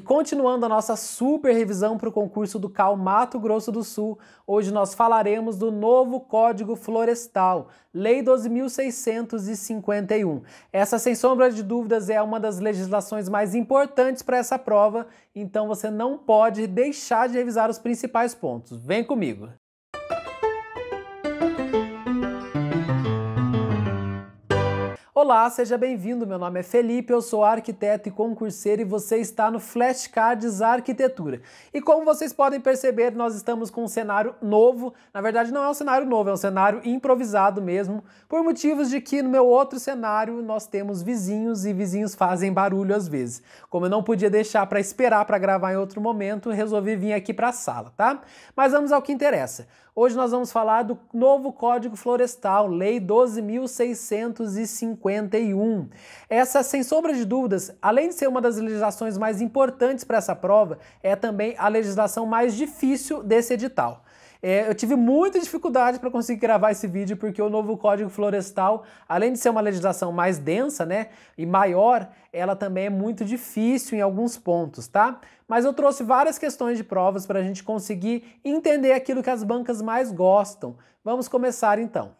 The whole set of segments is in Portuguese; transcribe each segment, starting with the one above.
E continuando a nossa super revisão para o concurso do CAL Mato Grosso do Sul, hoje nós falaremos do novo Código Florestal, Lei 12.651. Essa, sem sombra de dúvidas, é uma das legislações mais importantes para essa prova, então você não pode deixar de revisar os principais pontos. Vem comigo! Olá, seja bem-vindo. Meu nome é Felipe, eu sou arquiteto e concurseiro e você está no Flashcards Arquitetura. E como vocês podem perceber, nós estamos com um cenário novo. Na verdade, não é um cenário novo, é um cenário improvisado mesmo, por motivos de que no meu outro cenário nós temos vizinhos e vizinhos fazem barulho às vezes. Como eu não podia deixar para esperar para gravar em outro momento, resolvi vir aqui para a sala, tá? Mas vamos ao que interessa. Hoje nós vamos falar do novo Código Florestal, Lei 12650 51. Essa, sem sombra de dúvidas, além de ser uma das legislações mais importantes para essa prova, é também a legislação mais difícil desse edital. É, eu tive muita dificuldade para conseguir gravar esse vídeo porque o novo Código Florestal, além de ser uma legislação mais densa, né, e maior, ela também é muito difícil em alguns pontos, tá? Mas eu trouxe várias questões de provas para a gente conseguir entender aquilo que as bancas mais gostam. Vamos começar então.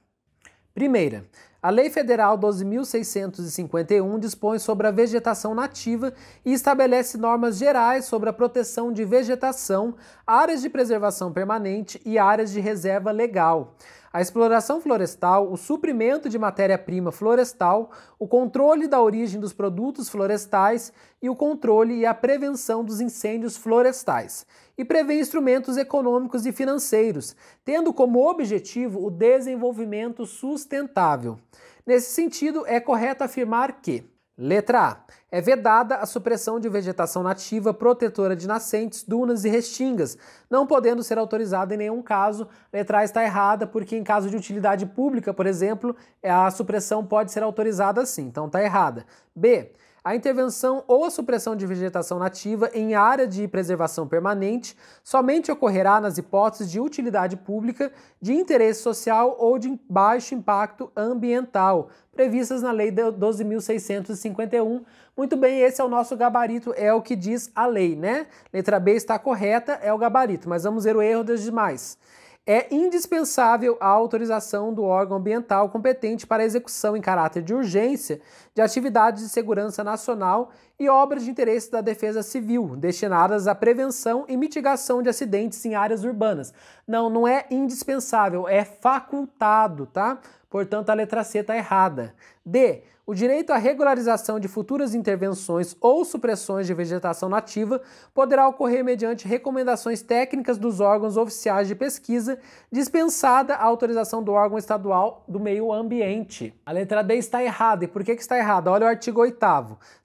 Primeira, a Lei Federal 12.651 dispõe sobre a vegetação nativa e estabelece normas gerais sobre a proteção de vegetação, áreas de preservação permanente e áreas de reserva legal a exploração florestal, o suprimento de matéria-prima florestal, o controle da origem dos produtos florestais e o controle e a prevenção dos incêndios florestais. E prevê instrumentos econômicos e financeiros, tendo como objetivo o desenvolvimento sustentável. Nesse sentido, é correto afirmar que Letra A. É vedada a supressão de vegetação nativa protetora de nascentes, dunas e restingas, não podendo ser autorizada em nenhum caso. Letra A está errada, porque em caso de utilidade pública, por exemplo, a supressão pode ser autorizada sim, então está errada. B. A intervenção ou a supressão de vegetação nativa em área de preservação permanente somente ocorrerá nas hipóteses de utilidade pública, de interesse social ou de baixo impacto ambiental, previstas na Lei 12.651. Muito bem, esse é o nosso gabarito, é o que diz a lei, né? Letra B está correta, é o gabarito, mas vamos ver o erro das demais é indispensável a autorização do órgão ambiental competente para execução em caráter de urgência de atividades de segurança nacional e obras de interesse da defesa civil, destinadas à prevenção e mitigação de acidentes em áreas urbanas. Não, não é indispensável, é facultado, tá? Portanto, a letra C está errada. D. O direito à regularização de futuras intervenções ou supressões de vegetação nativa poderá ocorrer mediante recomendações técnicas dos órgãos oficiais de pesquisa, dispensada a autorização do órgão estadual do meio ambiente. A letra D está errada. E por que, está errada? Olha o artigo 8.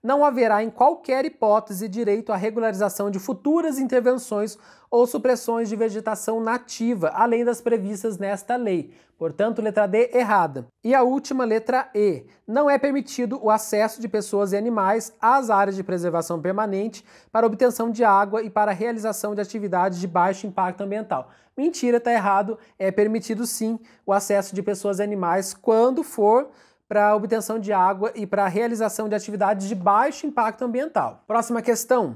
Não haverá, em qualquer hipótese, direito à regularização de futuras intervenções ou supressões de vegetação nativa, além das previstas nesta lei. Portanto, letra D errada. E a última letra E. Não é permitido o acesso de pessoas e animais às áreas de preservação permanente para obtenção de água e para realização de atividades de baixo impacto ambiental. Mentira, está errado. É permitido sim o acesso de pessoas e animais quando for para obtenção de água e para realização de atividades de baixo impacto ambiental. Próxima questão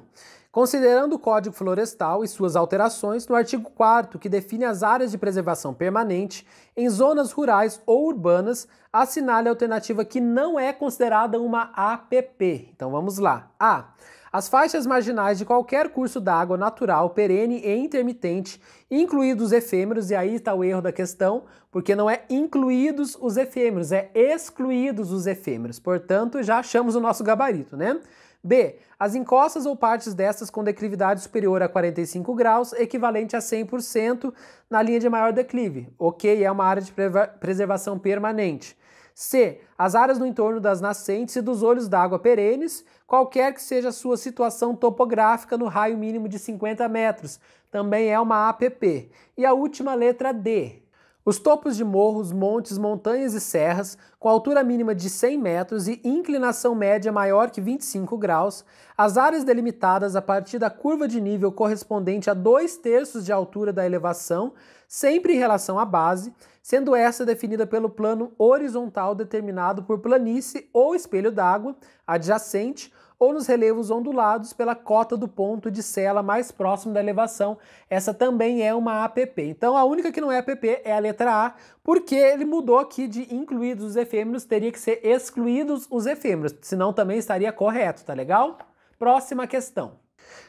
considerando o Código Florestal e suas alterações no artigo 4 que define as áreas de preservação permanente em zonas rurais ou urbanas, assinale a alternativa que não é considerada uma APP. Então vamos lá. A. As faixas marginais de qualquer curso d'água natural, perene e intermitente, incluídos efêmeros, e aí está o erro da questão, porque não é incluídos os efêmeros, é excluídos os efêmeros. Portanto, já achamos o nosso gabarito, né? B. As encostas ou partes destas com declividade superior a 45 graus, equivalente a 100% na linha de maior declive, ok, é uma área de preservação permanente. C. As áreas no entorno das nascentes e dos olhos d'água perenes, qualquer que seja a sua situação topográfica no raio mínimo de 50 metros, também é uma APP. E a última letra D. Os topos de morros, montes, montanhas e serras, com altura mínima de 100 metros e inclinação média maior que 25 graus, as áreas delimitadas a partir da curva de nível correspondente a dois terços de altura da elevação, sempre em relação à base, sendo essa definida pelo plano horizontal determinado por planície ou espelho d'água adjacente ou nos relevos ondulados pela cota do ponto de sela mais próximo da elevação. Essa também é uma APP. Então a única que não é APP é a letra A, porque ele mudou aqui de incluídos os efêmeros, teria que ser excluídos os efêmeros, senão também estaria correto, tá legal? Próxima questão.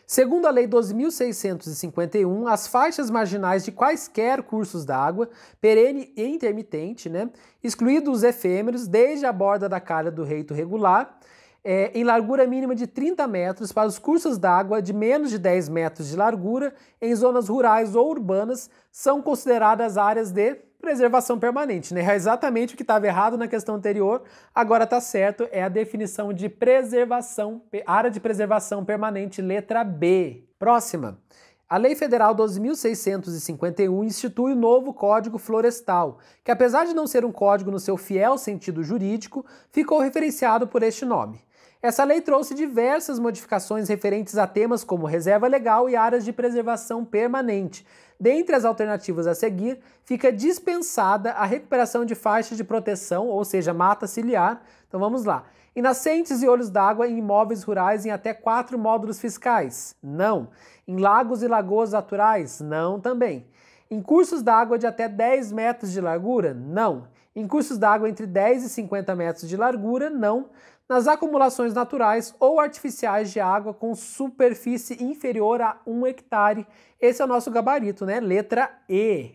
Segundo a Lei 2651, as faixas marginais de quaisquer cursos d'água, perene e intermitente, né, excluídos os efêmeros, desde a borda da calha do reito regular, é, em largura mínima de 30 metros para os cursos d'água de menos de 10 metros de largura em zonas rurais ou urbanas são consideradas áreas de preservação permanente. Né? É exatamente o que estava errado na questão anterior, agora está certo, é a definição de preservação, área de preservação permanente, letra B. Próxima. A Lei Federal 12.651 institui o novo Código Florestal, que apesar de não ser um código no seu fiel sentido jurídico, ficou referenciado por este nome. Essa lei trouxe diversas modificações referentes a temas como reserva legal e áreas de preservação permanente. Dentre as alternativas a seguir, fica dispensada a recuperação de faixas de proteção, ou seja, mata ciliar. Então vamos lá. nascentes e olhos d'água em imóveis rurais em até quatro módulos fiscais? Não. Em lagos e lagoas naturais? Não também. Em cursos d'água de até 10 metros de largura? Não. Em cursos d'água entre 10 e 50 metros de largura? Não nas acumulações naturais ou artificiais de água com superfície inferior a 1 hectare. Esse é o nosso gabarito, né? Letra E.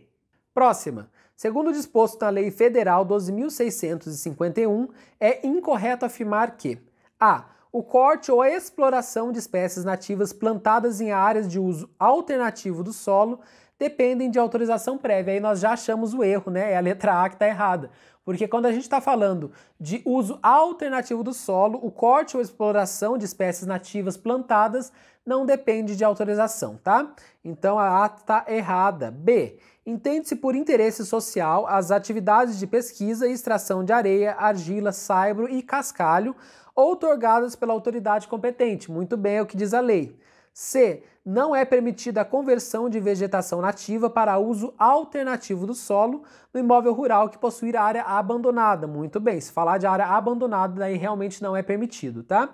Próxima. Segundo o disposto na Lei Federal 12.651, é incorreto afirmar que a o corte ou a exploração de espécies nativas plantadas em áreas de uso alternativo do solo dependem de autorização prévia. Aí nós já achamos o erro, né? É a letra A que está errada. Porque quando a gente está falando de uso alternativo do solo, o corte ou exploração de espécies nativas plantadas não depende de autorização, tá? Então a A está errada. B. Entende-se por interesse social as atividades de pesquisa e extração de areia, argila, saibro e cascalho outorgadas pela autoridade competente. Muito bem, é o que diz a lei. C. Não é permitida a conversão de vegetação nativa para uso alternativo do solo no imóvel rural que possuir área abandonada. Muito bem, se falar de área abandonada, daí realmente não é permitido, tá?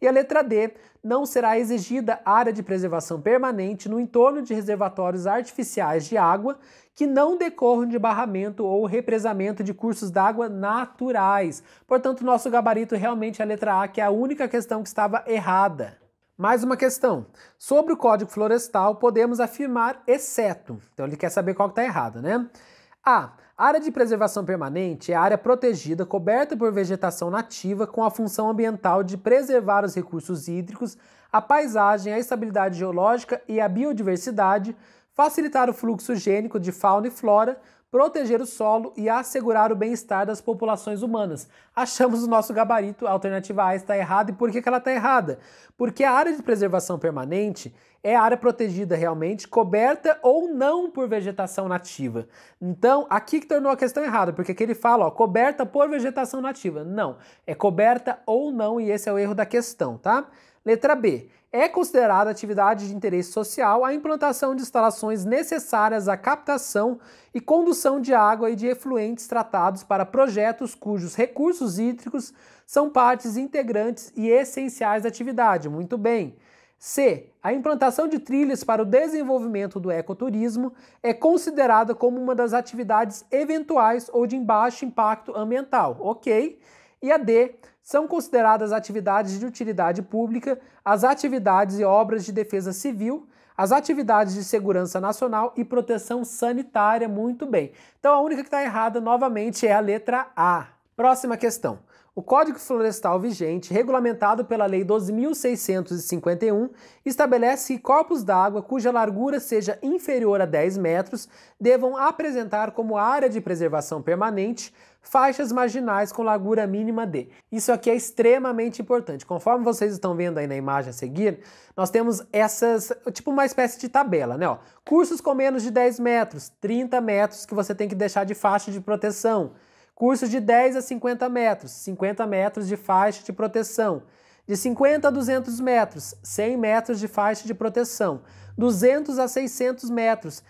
E a letra D. Não será exigida área de preservação permanente no entorno de reservatórios artificiais de água que não decorram de barramento ou represamento de cursos d'água naturais. Portanto, nosso gabarito realmente é a letra A, que é a única questão que estava errada. Mais uma questão. Sobre o Código Florestal, podemos afirmar exceto. Então ele quer saber qual está errado, né? A. Área de preservação permanente é área protegida coberta por vegetação nativa com a função ambiental de preservar os recursos hídricos, a paisagem, a estabilidade geológica e a biodiversidade, facilitar o fluxo gênico de fauna e flora, proteger o solo e assegurar o bem-estar das populações humanas. Achamos o nosso gabarito, a alternativa A está errada. E por que, ela está errada? Porque a área de preservação permanente é a área protegida realmente, coberta ou não por vegetação nativa. Então, aqui que tornou a questão errada, porque aqui ele fala, ó, coberta por vegetação nativa. Não, é coberta ou não e esse é o erro da questão, tá? Letra B é considerada atividade de interesse social a implantação de instalações necessárias à captação e condução de água e de efluentes tratados para projetos cujos recursos hídricos são partes integrantes e essenciais da atividade. Muito bem. C. A implantação de trilhas para o desenvolvimento do ecoturismo é considerada como uma das atividades eventuais ou de baixo impacto ambiental. Ok. E a D são consideradas atividades de utilidade pública as atividades e obras de defesa civil, as atividades de segurança nacional e proteção sanitária. Muito bem. Então a única que está errada novamente é a letra A. Próxima questão. O Código Florestal vigente, regulamentado pela Lei 12.651, estabelece que corpos d'água cuja largura seja inferior a 10 metros devam apresentar como área de preservação permanente faixas marginais com largura mínima de. Isso aqui é extremamente importante. Conforme vocês estão vendo aí na imagem a seguir, nós temos essas, tipo uma espécie de tabela, né? Ó, cursos com menos de 10 metros, 30 metros que você tem que deixar de faixa de proteção. Cursos de 10 a 50 metros, 50 metros de faixa de proteção. De 50 a 200 metros, 100 metros de faixa de proteção. 200 a 600 metros,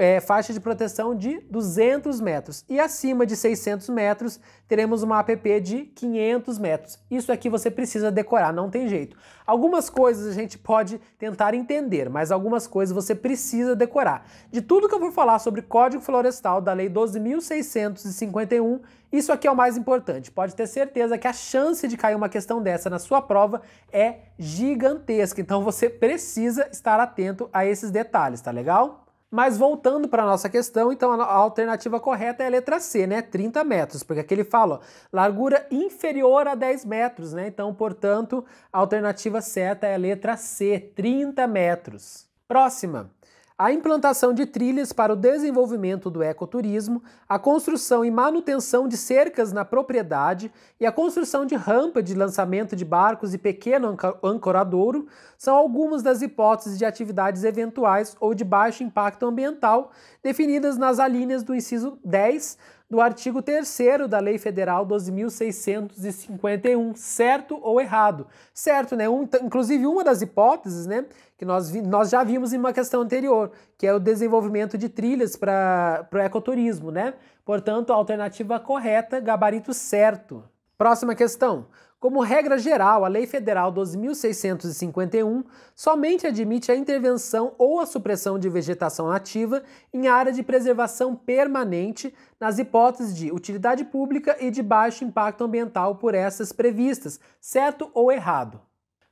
é, faixa de proteção de 200 metros. E acima de 600 metros, teremos uma APP de 500 metros. Isso aqui é você precisa decorar, não tem jeito. Algumas coisas a gente pode tentar entender, mas algumas coisas você precisa decorar. De tudo que eu vou falar sobre Código Florestal da Lei 12.651, isso aqui é o mais importante. Pode ter certeza que a chance de cair uma questão dessa na sua prova é gigantesca. Então você precisa estar atento a esses detalhes, tá legal? Mas voltando para a nossa questão, então a alternativa correta é a letra C, né? 30 metros, porque aqui ele fala ó, largura inferior a 10 metros, né? Então, portanto, a alternativa certa é a letra C, 30 metros. Próxima a implantação de trilhas para o desenvolvimento do ecoturismo, a construção e manutenção de cercas na propriedade e a construção de rampa de lançamento de barcos e pequeno ancoradouro são algumas das hipóteses de atividades eventuais ou de baixo impacto ambiental definidas nas alíneas do inciso 10 do artigo 3 da Lei Federal 12.651, certo ou errado? Certo, né? Um, inclusive, uma das hipóteses, né, que nós, vi, nós já vimos em uma questão anterior, que é o desenvolvimento de trilhas para o ecoturismo, né? Portanto, a alternativa correta, gabarito certo. Próxima questão. Como regra geral, a Lei Federal 2651 somente admite a intervenção ou a supressão de vegetação nativa em área de preservação permanente nas hipóteses de utilidade pública e de baixo impacto ambiental por essas previstas, certo ou errado.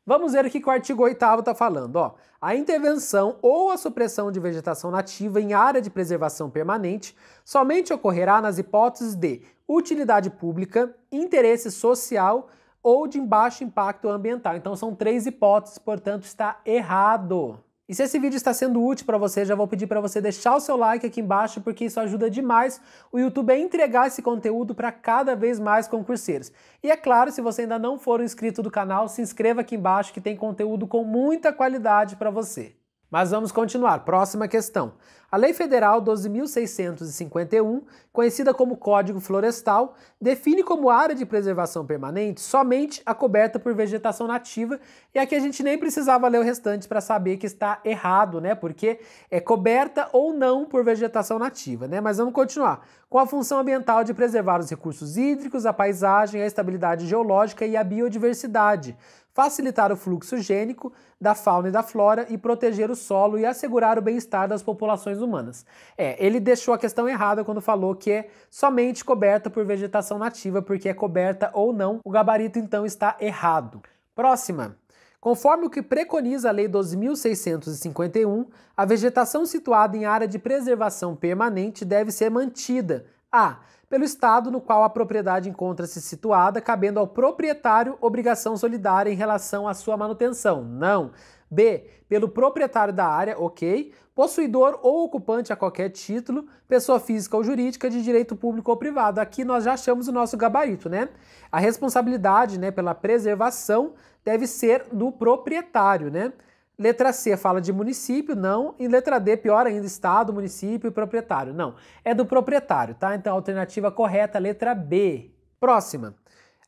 Vamos ver o que o artigo 8 está falando. Ó. A intervenção ou a supressão de vegetação nativa em área de preservação permanente somente ocorrerá nas hipóteses de utilidade pública, interesse social e ou de baixo impacto ambiental. Então são três hipóteses, portanto está errado. E se esse vídeo está sendo útil para você, já vou pedir para você deixar o seu like aqui embaixo, porque isso ajuda demais o YouTube a entregar esse conteúdo para cada vez mais concurseiros. E é claro, se você ainda não for um inscrito do canal, se inscreva aqui embaixo que tem conteúdo com muita qualidade para você. Mas vamos continuar. Próxima questão. A Lei Federal 12.651, conhecida como Código Florestal, define como área de preservação permanente somente a coberta por vegetação nativa. E aqui a gente nem precisava ler o restante para saber que está errado, né? Porque é coberta ou não por vegetação nativa, né? Mas vamos continuar. Com a função ambiental de preservar os recursos hídricos, a paisagem, a estabilidade geológica e a biodiversidade facilitar o fluxo gênico da fauna e da flora e proteger o solo e assegurar o bem-estar das populações humanas. É, ele deixou a questão errada quando falou que é somente coberta por vegetação nativa, porque é coberta ou não, o gabarito então está errado. Próxima. Conforme o que preconiza a Lei 2651, a vegetação situada em área de preservação permanente deve ser mantida, a. Pelo estado no qual a propriedade encontra-se situada, cabendo ao proprietário obrigação solidária em relação à sua manutenção. Não. B. Pelo proprietário da área, ok. Possuidor ou ocupante a qualquer título, pessoa física ou jurídica de direito público ou privado. Aqui nós já achamos o nosso gabarito, né? A responsabilidade né, pela preservação deve ser do proprietário, né? Letra C fala de município, não. E letra D, pior ainda, estado, município e proprietário. Não, é do proprietário, tá? Então, a alternativa correta, letra B. Próxima.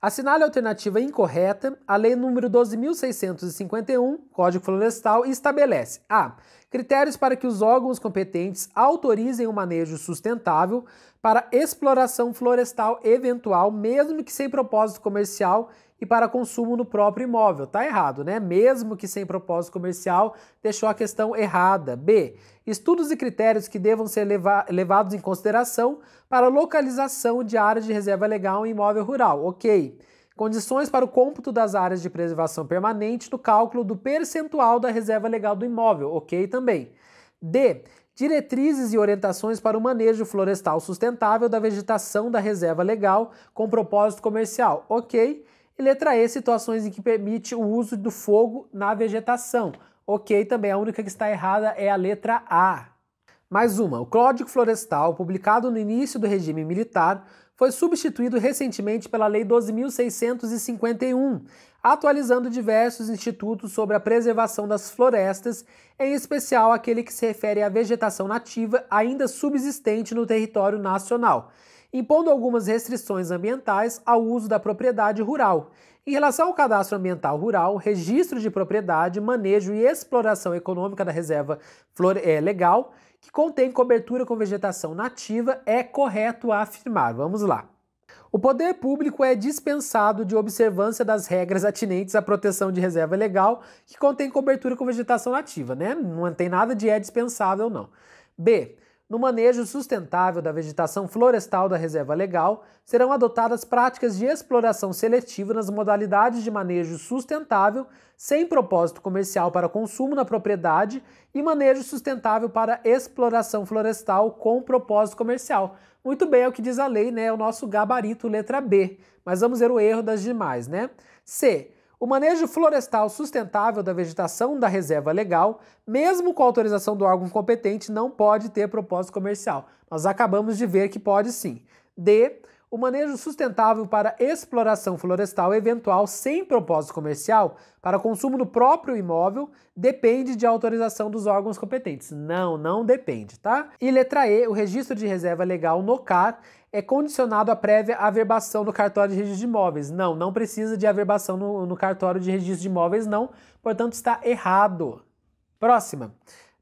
Assinale a alternativa incorreta a Lei número 12.651, Código Florestal, estabelece a. Critérios para que os órgãos competentes autorizem o um manejo sustentável para exploração florestal eventual, mesmo que sem propósito comercial e para consumo no próprio imóvel. Tá errado, né? Mesmo que sem propósito comercial, deixou a questão errada. B. Estudos e critérios que devam ser leva levados em consideração para localização de área de reserva legal em imóvel rural. Ok. Condições para o cômputo das áreas de preservação permanente no cálculo do percentual da reserva legal do imóvel. Ok também. D diretrizes e orientações para o manejo florestal sustentável da vegetação da reserva legal com propósito comercial. Ok. E letra E, situações em que permite o uso do fogo na vegetação. Ok, também a única que está errada é a letra A. Mais uma, o Código Florestal, publicado no início do regime militar, foi substituído recentemente pela Lei 12.651, atualizando diversos institutos sobre a preservação das florestas, em especial aquele que se refere à vegetação nativa ainda subsistente no território nacional impondo algumas restrições ambientais ao uso da propriedade rural. Em relação ao cadastro ambiental rural, registro de propriedade, manejo e exploração econômica da reserva flor é, legal, que contém cobertura com vegetação nativa, é correto afirmar. Vamos lá. O poder público é dispensado de observância das regras atinentes à proteção de reserva legal que contém cobertura com vegetação nativa, né? Não tem nada de é dispensável, não. B. No manejo sustentável da vegetação florestal da reserva legal, serão adotadas práticas de exploração seletiva nas modalidades de manejo sustentável, sem propósito comercial para consumo na propriedade, e manejo sustentável para exploração florestal com propósito comercial. Muito bem, é o que diz a lei, né? É o nosso gabarito letra B. Mas vamos ver o erro das demais, né? C. O manejo florestal sustentável da vegetação da reserva legal, mesmo com autorização do órgão competente, não pode ter propósito comercial. Nós acabamos de ver que pode sim. D. O manejo sustentável para exploração florestal eventual sem propósito comercial para consumo no próprio imóvel depende de autorização dos órgãos competentes. Não, não depende, tá? E letra E, o registro de reserva legal no CAR é condicionado à prévia averbação no cartório de registro de imóveis. Não, não precisa de averbação no, no cartório de registro de imóveis, não. Portanto, está errado. Próxima.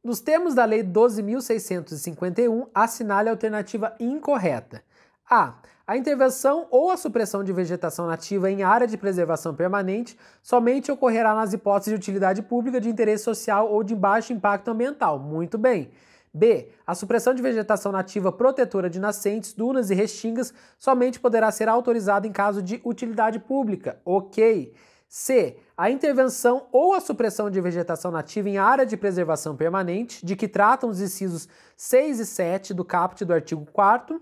Nos termos da Lei 12.651, assinale a alternativa incorreta. A. A intervenção ou a supressão de vegetação nativa em área de preservação permanente somente ocorrerá nas hipóteses de utilidade pública, de interesse social ou de baixo impacto ambiental. Muito bem. B. A supressão de vegetação nativa protetora de nascentes, dunas e restingas somente poderá ser autorizada em caso de utilidade pública. Ok. C. A intervenção ou a supressão de vegetação nativa em área de preservação permanente, de que tratam os incisos 6 e 7 do caput do artigo 4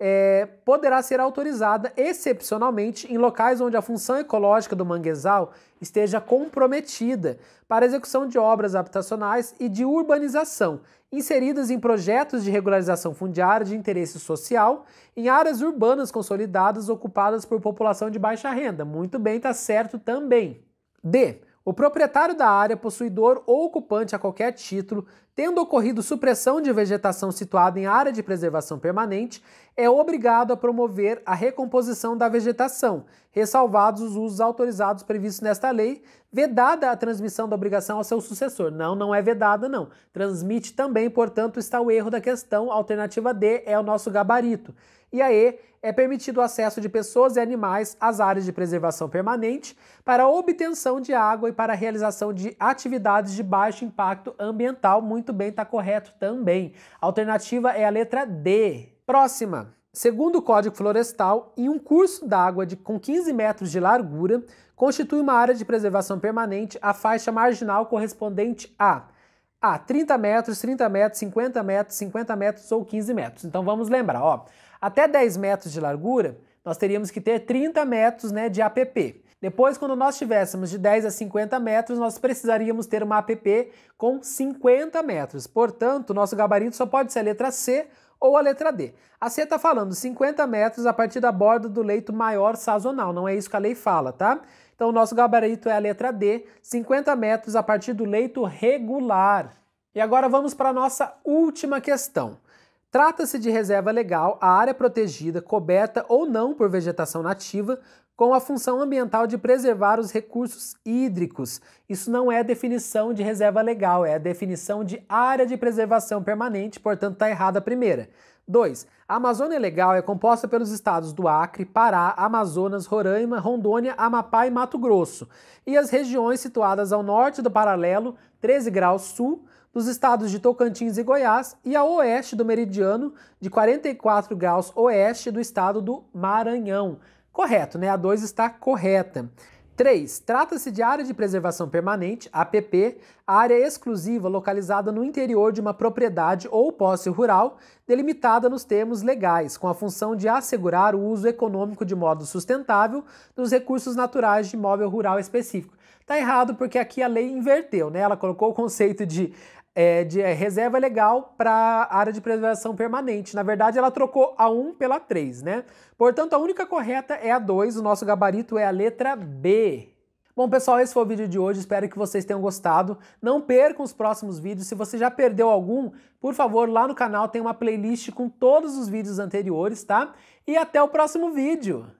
é, poderá ser autorizada excepcionalmente em locais onde a função ecológica do manguezal esteja comprometida para execução de obras habitacionais e de urbanização, inseridas em projetos de regularização fundiária de interesse social em áreas urbanas consolidadas ocupadas por população de baixa renda. Muito bem, está certo também. D. O proprietário da área, possuidor ou ocupante a qualquer título, tendo ocorrido supressão de vegetação situada em área de preservação permanente, é obrigado a promover a recomposição da vegetação, ressalvados os usos autorizados previstos nesta lei, vedada a transmissão da obrigação ao seu sucessor. Não, não é vedada, não. Transmite também, portanto, está o erro da questão. Alternativa D é o nosso gabarito. E a E é permitido o acesso de pessoas e animais às áreas de preservação permanente para obtenção de água e para a realização de atividades de baixo impacto ambiental. Muito bem, está correto também. A alternativa é a letra D. Próxima. Segundo o Código Florestal, em um curso d'água com 15 metros de largura, constitui uma área de preservação permanente a faixa marginal correspondente a a 30 metros, 30 metros, 50 metros, 50 metros ou 15 metros. Então vamos lembrar, ó, até 10 metros de largura, nós teríamos que ter 30 metros né, de APP. Depois, quando nós tivéssemos de 10 a 50 metros, nós precisaríamos ter uma APP com 50 metros. Portanto, nosso gabarito só pode ser a letra C ou a letra D. A C está falando 50 metros a partir da borda do leito maior sazonal, não é isso que a lei fala, tá? Então o nosso gabarito é a letra D, 50 metros a partir do leito regular. E agora vamos para a nossa última questão. Trata-se de reserva legal, a área protegida, coberta ou não por vegetação nativa, com a função ambiental de preservar os recursos hídricos. Isso não é definição de reserva legal, é a definição de área de preservação permanente, portanto está errada a primeira. 2. A Amazônia Legal é composta pelos estados do Acre, Pará, Amazonas, Roraima, Rondônia, Amapá e Mato Grosso, e as regiões situadas ao norte do paralelo 13 graus sul dos estados de Tocantins e Goiás e a oeste do meridiano de 44 graus oeste do estado do Maranhão correto, né? A 2 está correta. 3. Trata-se de área de preservação permanente, APP, área exclusiva localizada no interior de uma propriedade ou posse rural, delimitada nos termos legais, com a função de assegurar o uso econômico de modo sustentável dos recursos naturais de imóvel rural específico. Tá errado porque aqui a lei inverteu, né? Ela colocou o conceito de é, de é, reserva legal para área de preservação permanente. Na verdade, ela trocou a 1 pela 3, né? Portanto, a única correta é a 2, o nosso gabarito é a letra B. Bom, pessoal, esse foi o vídeo de hoje. Espero que vocês tenham gostado. Não percam os próximos vídeos. Se você já perdeu algum, por favor, lá no canal tem uma playlist com todos os vídeos anteriores, tá? E até o próximo vídeo!